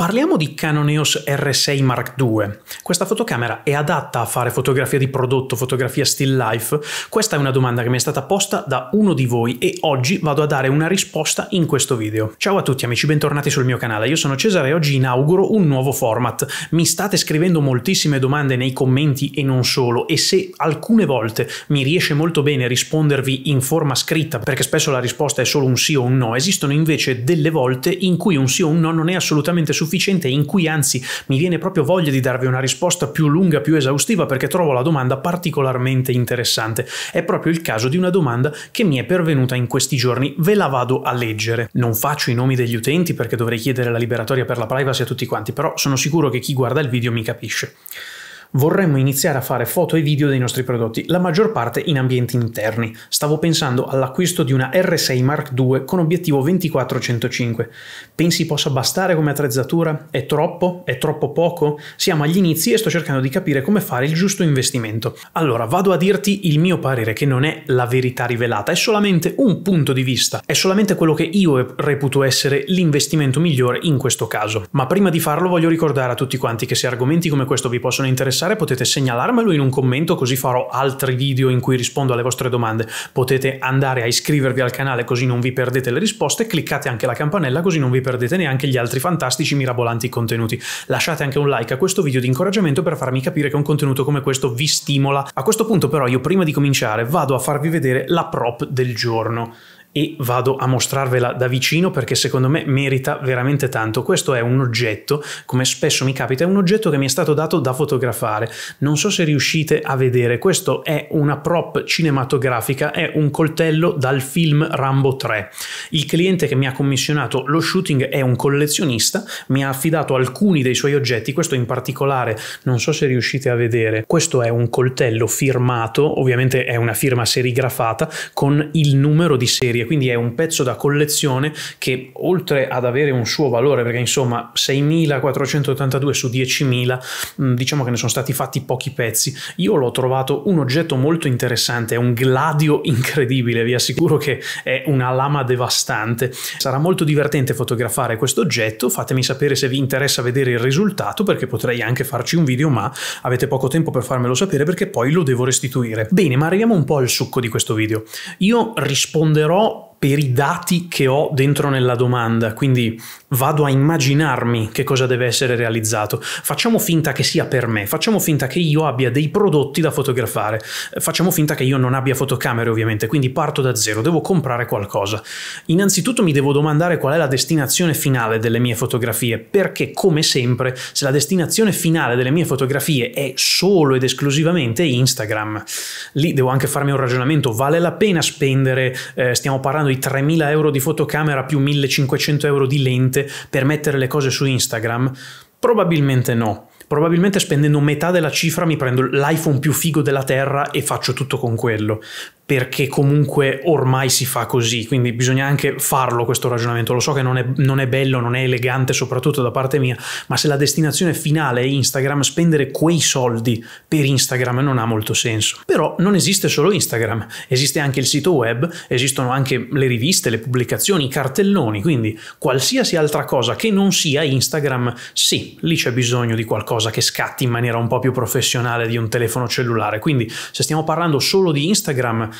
Parliamo di Canon EOS R6 Mark II. Questa fotocamera è adatta a fare fotografia di prodotto, fotografia still life? Questa è una domanda che mi è stata posta da uno di voi e oggi vado a dare una risposta in questo video. Ciao a tutti amici, bentornati sul mio canale. Io sono Cesare e oggi inauguro un nuovo format. Mi state scrivendo moltissime domande nei commenti e non solo e se alcune volte mi riesce molto bene rispondervi in forma scritta perché spesso la risposta è solo un sì o un no, esistono invece delle volte in cui un sì o un no non è assolutamente sufficiente insufficiente in cui anzi mi viene proprio voglia di darvi una risposta più lunga, più esaustiva perché trovo la domanda particolarmente interessante. È proprio il caso di una domanda che mi è pervenuta in questi giorni, ve la vado a leggere. Non faccio i nomi degli utenti perché dovrei chiedere la liberatoria per la privacy a tutti quanti, però sono sicuro che chi guarda il video mi capisce vorremmo iniziare a fare foto e video dei nostri prodotti, la maggior parte in ambienti interni. Stavo pensando all'acquisto di una R6 Mark II con obiettivo 24-105. Pensi possa bastare come attrezzatura? È troppo? È troppo poco? Siamo agli inizi e sto cercando di capire come fare il giusto investimento. Allora, vado a dirti il mio parere che non è la verità rivelata, è solamente un punto di vista, è solamente quello che io reputo essere l'investimento migliore in questo caso. Ma prima di farlo voglio ricordare a tutti quanti che se argomenti come questo vi possono interessare, interessare potete segnalarmelo in un commento così farò altri video in cui rispondo alle vostre domande. Potete andare a iscrivervi al canale così non vi perdete le risposte, cliccate anche la campanella così non vi perdete neanche gli altri fantastici mirabolanti contenuti. Lasciate anche un like a questo video di incoraggiamento per farmi capire che un contenuto come questo vi stimola. A questo punto però io prima di cominciare vado a farvi vedere la prop del giorno e vado a mostrarvela da vicino perché secondo me merita veramente tanto. Questo è un oggetto, come spesso mi capita, è un oggetto che mi è stato dato da fotografare. Non so se riuscite a vedere, questo è una prop cinematografica, è un coltello dal film Rambo 3. Il cliente che mi ha commissionato lo shooting è un collezionista, mi ha affidato alcuni dei suoi oggetti, questo in particolare non so se riuscite a vedere, questo è un coltello firmato, ovviamente è una firma serigrafata con il numero di serie via. Quindi è un pezzo da collezione che oltre ad avere un suo valore, perché insomma 6.482 su 10.000, mm, diciamo che ne sono stati fatti pochi pezzi, io l'ho trovato un oggetto molto interessante, è un gladio incredibile, vi assicuro che è una lama devastante. Sarà molto divertente fotografare questo oggetto, fatemi sapere se vi interessa vedere il risultato perché potrei anche farci un video, ma avete poco tempo per farmelo sapere perché poi lo devo restituire. Bene, ma arriviamo un po' al succo di questo video. Io risponderò per i dati che ho dentro nella domanda, quindi vado a immaginarmi che cosa deve essere realizzato. Facciamo finta che sia per me, facciamo finta che io abbia dei prodotti da fotografare, facciamo finta che io non abbia fotocamere ovviamente, quindi parto da zero, devo comprare qualcosa. Innanzitutto mi devo domandare qual è la destinazione finale delle mie fotografie, perché come sempre se la destinazione finale delle mie fotografie è solo ed esclusivamente Instagram, lì devo anche farmi un ragionamento, vale la pena spendere, eh, stiamo parlando i 3.000 euro di fotocamera più 1.500 euro di lente per mettere le cose su Instagram? Probabilmente no. Probabilmente spendendo metà della cifra mi prendo l'iPhone più figo della Terra e faccio tutto con quello perché comunque ormai si fa così, quindi bisogna anche farlo questo ragionamento. Lo so che non è, non è, bello, non è elegante, soprattutto da parte mia, ma se la destinazione finale è Instagram, spendere quei soldi per Instagram non ha molto senso. Però non esiste solo Instagram, esiste anche il sito web, esistono anche le riviste, le pubblicazioni, i cartelloni, quindi qualsiasi altra cosa che non sia Instagram, sì, lì c'è bisogno di qualcosa che scatti in maniera un po' più professionale di un telefono cellulare. Quindi se stiamo parlando solo di Instagram,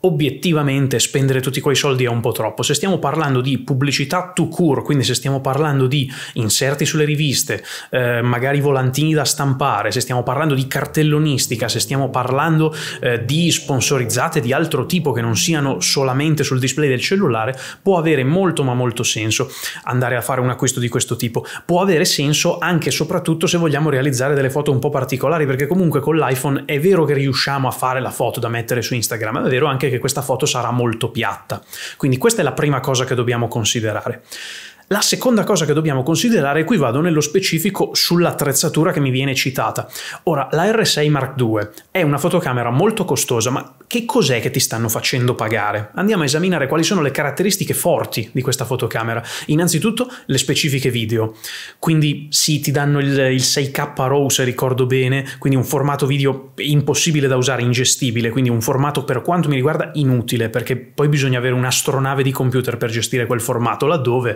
obiettivamente spendere tutti quei soldi è un po' troppo. Se stiamo parlando di pubblicità to cure, quindi se stiamo parlando di inserti sulle riviste, eh, magari volantini da stampare, se stiamo parlando di cartellonistica, se stiamo parlando eh, di sponsorizzate di altro tipo che non siano solamente sul display del cellulare, può avere molto ma molto senso andare a fare un acquisto di questo tipo. Può avere senso anche e soprattutto se vogliamo realizzare delle foto un po' particolari, perché comunque con l'iPhone è vero che riusciamo a fare la foto da mettere su Instagram, è vero anche anche che questa foto sarà molto piatta. Quindi questa è la prima cosa che dobbiamo considerare. La seconda cosa che dobbiamo considerare, qui vado nello specifico sull'attrezzatura che mi viene citata. Ora, la R6 Mark II è una fotocamera molto costosa, ma che cos'è che ti stanno facendo pagare? Andiamo a esaminare quali sono le caratteristiche forti di questa fotocamera. Innanzitutto le specifiche video, quindi sì, ti danno il, il 6K RAW se ricordo bene, quindi un formato video impossibile da usare, ingestibile, quindi un formato per quanto mi riguarda inutile, perché poi bisogna avere un'astronave di computer per gestire quel formato, laddove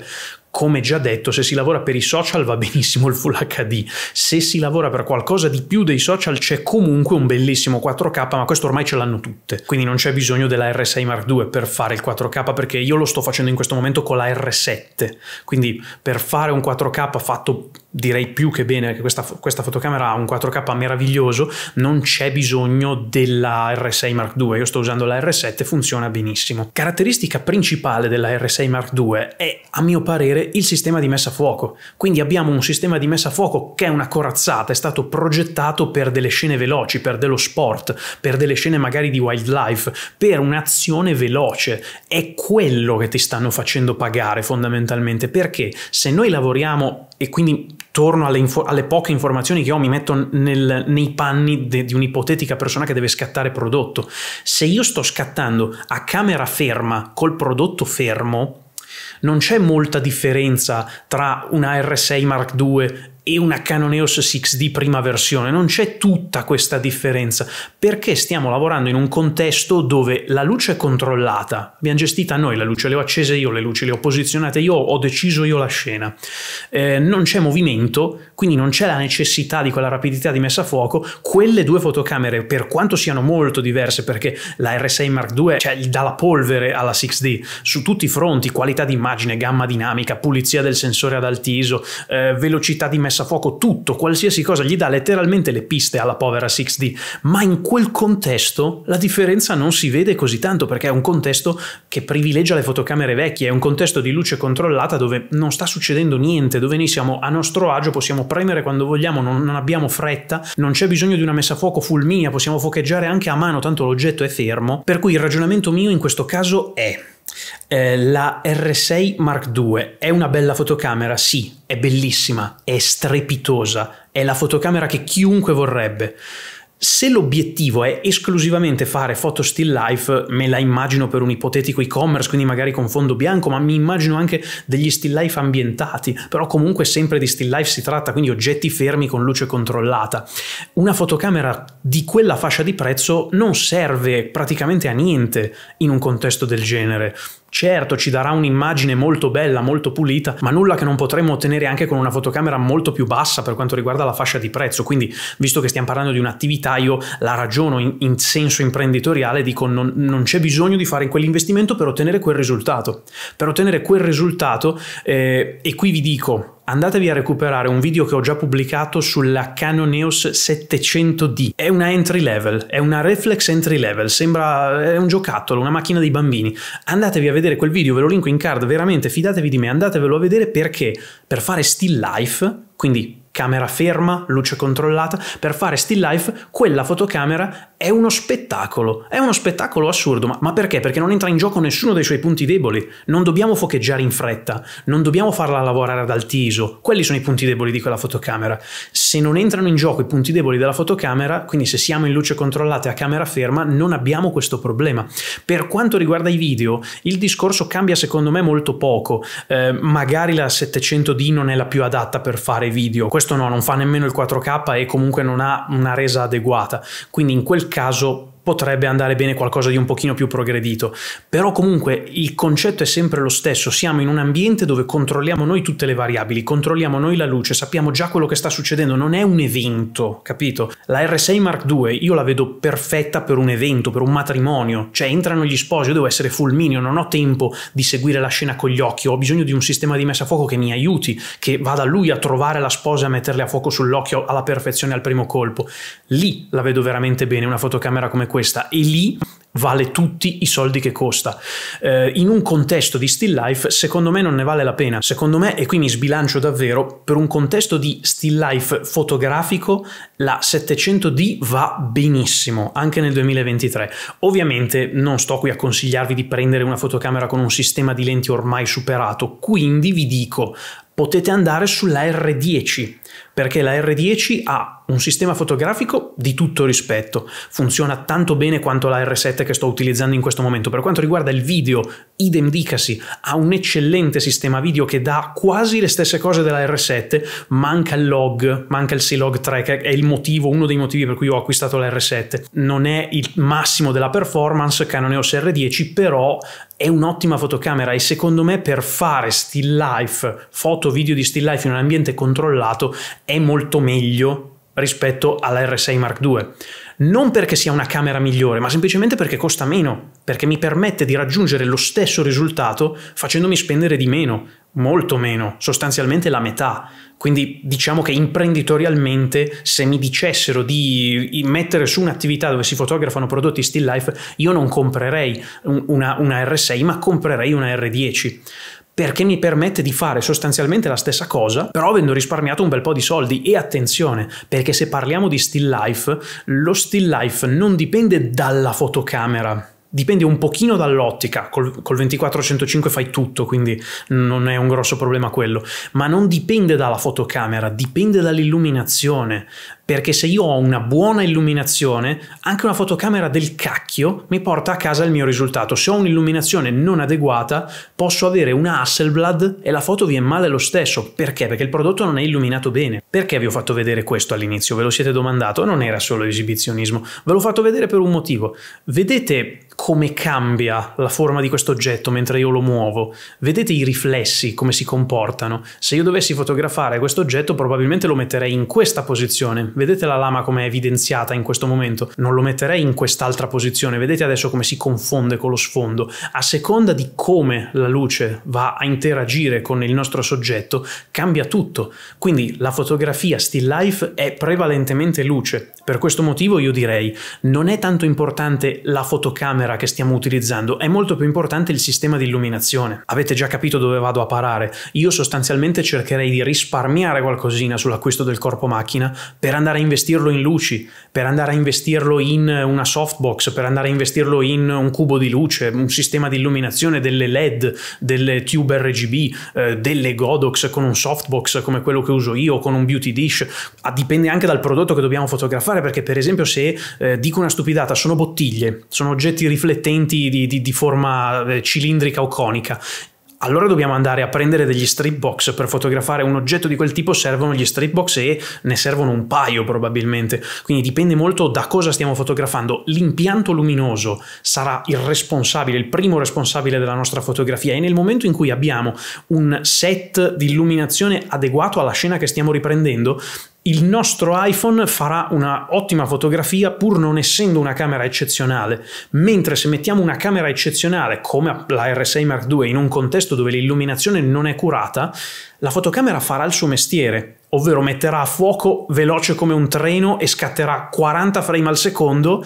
come già detto, se si lavora per i social va benissimo il Full HD, se si lavora per qualcosa di più dei social c'è comunque un bellissimo 4K, ma questo ormai ce l'hanno tutte, quindi non c'è bisogno della R6 Mark II per fare il 4K perché io lo sto facendo in questo momento con la R7, quindi per fare un 4K fatto direi più che bene che questa, questa, fotocamera ha un 4K meraviglioso, non c'è bisogno della R6 Mark II, io sto usando la R7, funziona benissimo. Caratteristica principale della R6 Mark II è, a mio parere, il sistema di messa a fuoco, quindi abbiamo un sistema di messa a fuoco che è una corazzata, è stato progettato per delle scene veloci, per dello sport, per delle scene magari di wildlife, per un'azione veloce, è quello che ti stanno facendo pagare fondamentalmente, perché se noi lavoriamo e quindi torno alle, info- alle, poche informazioni che ho, mi metto nel, nei panni de- di un'ipotetica persona che deve scattare prodotto. Se io sto scattando a camera ferma col prodotto fermo, non c'è molta differenza tra una R6 Mark II e una Canon EOS 6D prima versione, non c'è tutta questa differenza, perché stiamo lavorando in un contesto dove la luce è controllata, abbiamo gestita noi la luce, le ho accese io, le luci le ho posizionate io, ho deciso io la scena, eh, non c'è movimento, quindi non c'è la necessità di quella rapidità di messa a fuoco, quelle due fotocamere, per quanto siano molto diverse, perché la R6 Mark II cioè, dà la polvere alla 6D su tutti i fronti, qualità di immagine, gamma dinamica, pulizia del sensore ad altiso, eh, velocità di messa messa a fuoco tutto, qualsiasi cosa, gli dà letteralmente le piste alla povera 6D, ma in quel contesto la differenza non si vede così tanto perché è un contesto che privilegia le fotocamere vecchie, è un contesto di luce controllata dove non sta succedendo niente, dove noi siamo a nostro agio, possiamo premere quando vogliamo, non, non abbiamo fretta, non c'è bisogno di una messa a fuoco fulminea, possiamo focheggiare anche a mano, tanto l'oggetto è fermo, per cui il ragionamento mio in questo caso è eh, la R6 Mark II è una bella fotocamera, sì, è bellissima, è strepitosa, è la fotocamera che chiunque vorrebbe, se l'obiettivo è esclusivamente fare foto still life, me la immagino per un ipotetico e-commerce, quindi magari con fondo bianco, ma mi immagino anche degli still life ambientati, però comunque sempre di still life si tratta, quindi oggetti fermi con luce controllata. Una fotocamera di quella fascia di prezzo non serve praticamente a niente in un contesto del genere. Certo, ci darà un'immagine molto bella, molto pulita, ma nulla che non potremmo ottenere anche con una fotocamera molto più bassa per quanto riguarda la fascia di prezzo. Quindi, visto che stiamo parlando di un'attività, io la ragiono in, in senso imprenditoriale, dico non, non c'è bisogno di fare quell'investimento per ottenere quel risultato. Per ottenere quel risultato, eh, e qui vi dico, andatevi a recuperare un video che ho già pubblicato sulla Canon EOS 700D. È una entry level, è una reflex entry level, sembra un giocattolo, una macchina dei bambini. Andatevi a vedere quel video, ve lo linko in card, veramente fidatevi di me, andatevelo a vedere perché per fare still life, quindi camera ferma, luce controllata, per fare still life quella fotocamera è uno spettacolo, è uno spettacolo assurdo, ma, ma, perché? Perché non entra in gioco nessuno dei suoi punti deboli, non dobbiamo focheggiare in fretta, non dobbiamo farla lavorare ad altiso, quelli sono i punti deboli di quella fotocamera. Se non entrano in gioco i punti deboli della fotocamera, quindi se siamo in luce controllata e a camera ferma, non abbiamo questo problema. Per quanto riguarda i video, il discorso cambia secondo me molto poco, eh, magari la 700D non è la più adatta per fare video, questo no, non fa nemmeno il 4K e comunque non ha una resa adeguata. Quindi in quel caso potrebbe andare bene qualcosa di un pochino più progredito, però comunque il concetto è sempre lo stesso, siamo in un ambiente dove controlliamo noi tutte le variabili, controlliamo noi la luce, sappiamo già quello che sta succedendo, non è un evento, capito? La R6 Mark II io la vedo perfetta per un evento, per un matrimonio, cioè entrano gli sposi, io devo essere fulminio, non ho tempo di seguire la scena con gli occhi, ho bisogno di un sistema di messa a fuoco che mi aiuti, che vada lui a trovare la sposa e a metterle a fuoco sull'occhio alla perfezione al primo colpo. Lì la vedo veramente bene una fotocamera come questa e lì vale tutti i soldi che costa. Eh, in un contesto di still life, secondo me non ne vale la pena. Secondo me, e qui mi sbilancio davvero, per un contesto di still life fotografico, la 700D va benissimo, anche nel 2023. Ovviamente non sto qui a consigliarvi di prendere una fotocamera con un sistema di lenti ormai superato, quindi vi dico, potete andare sulla R10 perché la R10 ha un sistema fotografico di tutto rispetto, funziona tanto bene quanto la R7 che sto utilizzando in questo momento. Per quanto riguarda il video, idem dicasi, ha un eccellente sistema video che dà quasi le stesse cose della R7, manca il log, manca il C-Log 3 che è il motivo, uno dei motivi per cui ho acquistato la R7. Non è il massimo della performance Canon EOS R10, però è un'ottima fotocamera e secondo me per fare still life, foto video di still life in un ambiente controllato è molto meglio rispetto alla R6 Mark II. Non perché sia una camera migliore, ma semplicemente perché costa meno, perché mi permette di raggiungere lo stesso risultato facendomi spendere di meno, molto meno, sostanzialmente la metà. Quindi diciamo che imprenditorialmente se mi dicessero di mettere su un'attività dove si fotografano prodotti still life, io non comprerei una, una R6, ma comprerei una R10 perché mi permette di fare sostanzialmente la stessa cosa, però avendo risparmiato un bel po' di soldi. E attenzione, perché se parliamo di still life, lo still life non dipende dalla fotocamera. Dipende un pochino dall'ottica, col, col 2405 fai tutto, quindi non è un grosso problema quello, ma non dipende dalla fotocamera, dipende dall'illuminazione, perché se io ho una buona illuminazione, anche una fotocamera del cacchio mi porta a casa il mio risultato. Se ho un'illuminazione non adeguata, posso avere una Hasselblad e la foto viene male lo stesso. Perché? Perché il prodotto non è illuminato bene. Perché vi ho fatto vedere questo all'inizio? Ve lo siete domandato? Non era solo esibizionismo, ve l'ho fatto vedere per un motivo. Vedete come cambia la forma di questo oggetto mentre io lo muovo? Vedete i riflessi come si comportano? Se io dovessi fotografare questo oggetto probabilmente lo metterei in questa posizione Vedete la lama come è evidenziata in questo momento? Non lo metterei in quest'altra posizione, vedete adesso come si confonde con lo sfondo. A seconda di come la luce va a interagire con il nostro soggetto, cambia tutto. Quindi la fotografia still life è prevalentemente luce, per questo motivo io direi non è tanto importante la fotocamera che stiamo utilizzando, è molto più importante il sistema di illuminazione. Avete già capito dove vado a parare, io sostanzialmente cercherei di risparmiare qualcosina sull'acquisto del corpo macchina per andare a investirlo in luci, per andare a investirlo in una softbox, per andare a investirlo in un cubo di luce, un sistema di illuminazione, delle LED, delle tube RGB, eh, delle Godox con un softbox come quello che uso io, con un beauty dish, ah, dipende anche dal prodotto che dobbiamo fotografare fare perché per esempio se eh, dico una stupidata sono bottiglie, sono oggetti riflettenti di, di, di forma eh, cilindrica o conica, allora dobbiamo andare a prendere degli strip box per fotografare un oggetto di quel tipo servono gli strip box e ne servono un paio probabilmente quindi dipende molto da cosa stiamo fotografando l'impianto luminoso sarà il responsabile il primo responsabile della nostra fotografia e nel momento in cui abbiamo un set di illuminazione adeguato alla scena che stiamo riprendendo il nostro iPhone farà una ottima fotografia pur non essendo una camera eccezionale, mentre se mettiamo una camera eccezionale come la R6 Mark II in un contesto dove l'illuminazione non è curata, la fotocamera farà il suo mestiere, ovvero metterà a fuoco veloce come un treno e scatterà 40 frame al secondo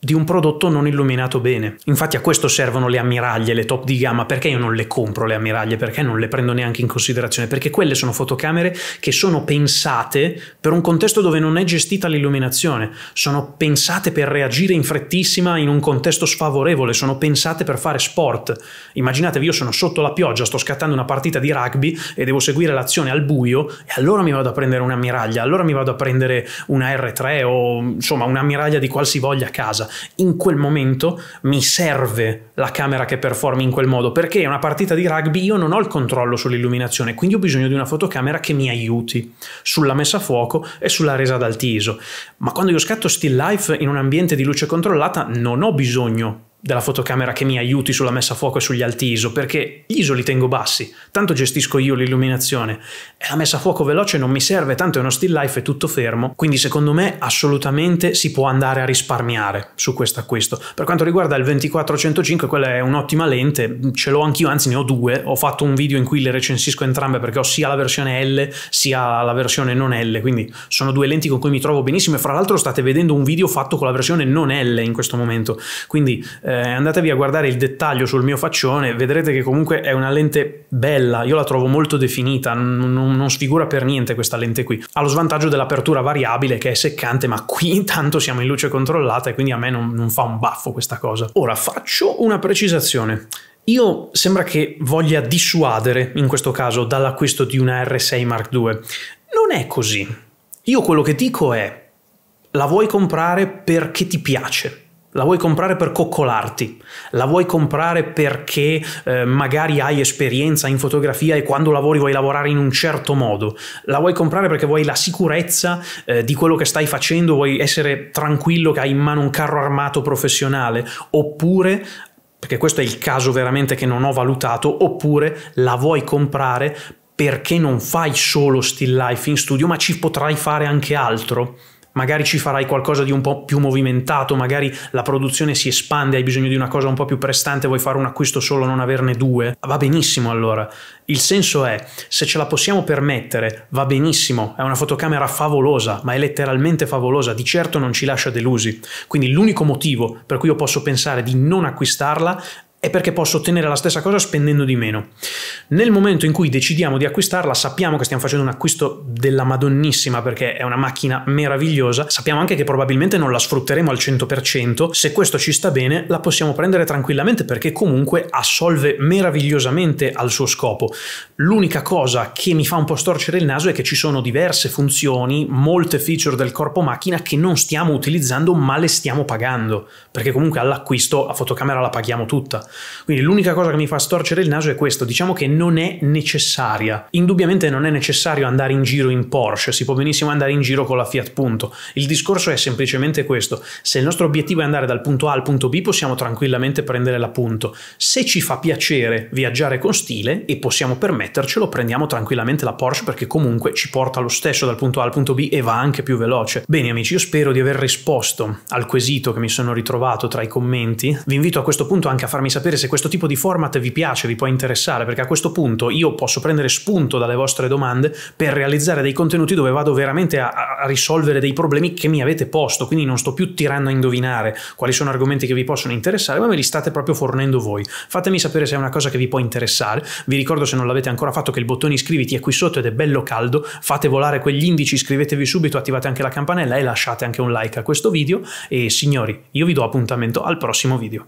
di un prodotto non illuminato bene. Infatti a questo servono le ammiraglie, le top di gamma, perché io non le compro le ammiraglie, perché non le prendo neanche in considerazione, perché quelle sono fotocamere che sono pensate per un contesto dove non è gestita l'illuminazione, sono pensate per reagire in frettissima in un contesto sfavorevole, sono pensate per fare sport. Immaginatevi io sono sotto la pioggia, sto scattando una partita di rugby e devo seguire l'azione al buio e allora mi vado a prendere un'ammiraglia, allora mi vado a prendere una R3 o insomma un'ammiraglia di qualsivoglia casa in quel momento mi serve la camera che performi in quel modo, perché è una partita di rugby io non ho il controllo sull'illuminazione, quindi ho bisogno di una fotocamera che mi aiuti sulla messa a fuoco e sulla resa dal tiso Ma quando io scatto still life in un ambiente di luce controllata non ho bisogno della fotocamera che mi aiuti sulla messa a fuoco e sugli alti ISO, perché gli ISO li tengo bassi, tanto gestisco io l'illuminazione e la messa a fuoco veloce non mi serve, tanto è uno still life, e tutto fermo, quindi secondo me assolutamente si può andare a risparmiare su questo acquisto. Per quanto riguarda il 2405, quella è un'ottima lente, ce l'ho anch'io, anzi ne ho due, ho fatto un video in cui le recensisco entrambe perché ho sia la versione L sia la versione non L, quindi sono due lenti con cui mi trovo benissimo e fra l'altro state vedendo un video fatto con la versione non L in questo momento, quindi eh, eh, andatevi a guardare il dettaglio sul mio faccione, vedrete che comunque è una lente bella, io la trovo molto definita, non, non sfigura per niente questa lente qui. Ha lo svantaggio dell'apertura variabile che è seccante, ma qui intanto siamo in luce controllata e quindi a me non, non fa un baffo questa cosa. Ora faccio una precisazione. Io sembra che voglia dissuadere, in questo caso, dall'acquisto di una R6 Mark II. Non è così. Io quello che dico è, la vuoi comprare perché ti piace, la vuoi comprare per coccolarti, la vuoi comprare perché eh, magari hai esperienza in fotografia e quando lavori vuoi lavorare in un certo modo, la vuoi comprare perché vuoi la sicurezza eh, di quello che stai facendo, vuoi essere tranquillo che hai in mano un carro armato professionale, oppure perché questo è il caso veramente che non ho valutato, oppure la vuoi comprare perché non fai solo still life in studio, ma ci potrai fare anche altro magari ci farai qualcosa di un po' più movimentato, magari la produzione si espande, hai bisogno di una cosa un po' più prestante, vuoi fare un acquisto solo, non averne due, va benissimo allora. Il senso è, se ce la possiamo permettere, va benissimo, è una fotocamera favolosa, ma è letteralmente favolosa, di certo non ci lascia delusi. Quindi l'unico motivo per cui io posso pensare di non acquistarla è perché posso ottenere la stessa cosa spendendo di meno. Nel momento in cui decidiamo di acquistarla, sappiamo che stiamo facendo un acquisto della Madonnissima perché è una macchina meravigliosa, sappiamo anche che probabilmente non la sfrutteremo al 100%, se questo ci sta bene la possiamo prendere tranquillamente perché comunque assolve meravigliosamente al suo scopo. L'unica cosa che mi fa un po' storcere il naso è che ci sono diverse funzioni, molte feature del corpo macchina che non stiamo utilizzando ma le stiamo pagando, perché comunque all'acquisto a fotocamera la paghiamo tutta. Quindi l'unica cosa che mi fa storcere il naso è questo, diciamo che non è necessaria. Indubbiamente non è necessario andare in giro in Porsche, si può benissimo andare in giro con la Fiat Punto. Il discorso è semplicemente questo, se il nostro obiettivo è andare dal punto A al punto B possiamo tranquillamente prendere la Punto. Se ci fa piacere viaggiare con stile e possiamo permettercelo, prendiamo tranquillamente la Porsche perché comunque ci porta lo stesso dal punto A al punto B e va anche più veloce. Bene amici, io spero di aver risposto al quesito che mi sono ritrovato tra i commenti. Vi invito a questo punto anche a farmi sapere sapere se questo tipo di format vi piace, vi può interessare, perché a questo punto io posso prendere spunto dalle vostre domande per realizzare dei contenuti dove vado veramente a, a risolvere dei problemi che mi avete posto, quindi non sto più tirando a indovinare quali sono argomenti che vi possono interessare, ma me li state proprio fornendo voi. Fatemi sapere se è una cosa che vi può interessare. Vi ricordo se non l'avete ancora fatto che il bottone iscriviti è qui sotto ed è bello caldo, fate volare quegli indici, iscrivetevi subito, attivate anche la campanella e lasciate anche un like a questo video e signori, io vi do appuntamento al prossimo video.